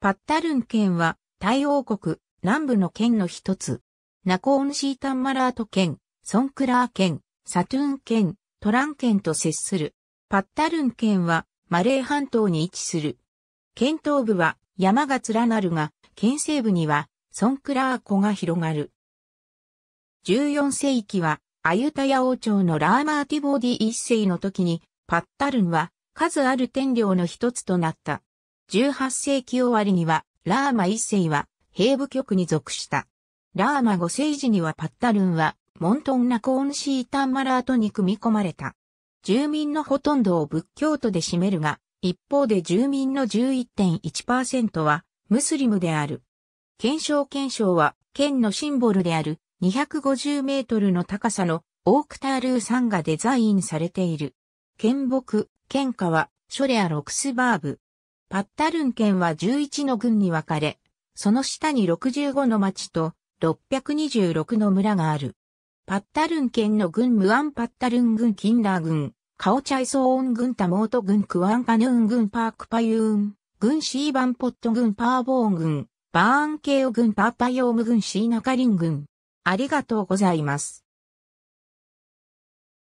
パッタルン県は、タイ王国、南部の県の一つ。ナコーンシータンマラート県、ソンクラー県、サトゥーン県、トラン県と接する。パッタルン県は、マレー半島に位置する。県東部は山が連なるが、県西部にはソンクラー湖が広がる。14世紀は、アユタヤ王朝のラーマーティボーディ一世の時に、パッタルンは数ある天領の一つとなった。18世紀終わりには、ラーマ一世は、兵部局に属した。ラーマ5世時にはパッタルンは、モントンナコーンシータンマラートに組み込まれた。住民のほとんどを仏教徒で占めるが、一方で住民の11.1%はムスリムである。検証検証は県のシンボルである250メートルの高さのオークタールー山がデザインされている。県北、県下はショレア・ロクスバーブ、パッタルン県は11の郡に分かれ、その下に65の町と626の村がある。パッタルン県の郡ムアンパッタルン郡キンラー郡、カオチャイソーン郡タモート郡クワンカヌーン郡パークパユーン、郡シーバンポット郡パーボーン郡、バーンケオ郡パーパヨーム郡シーナカリン郡。ありがとうございます。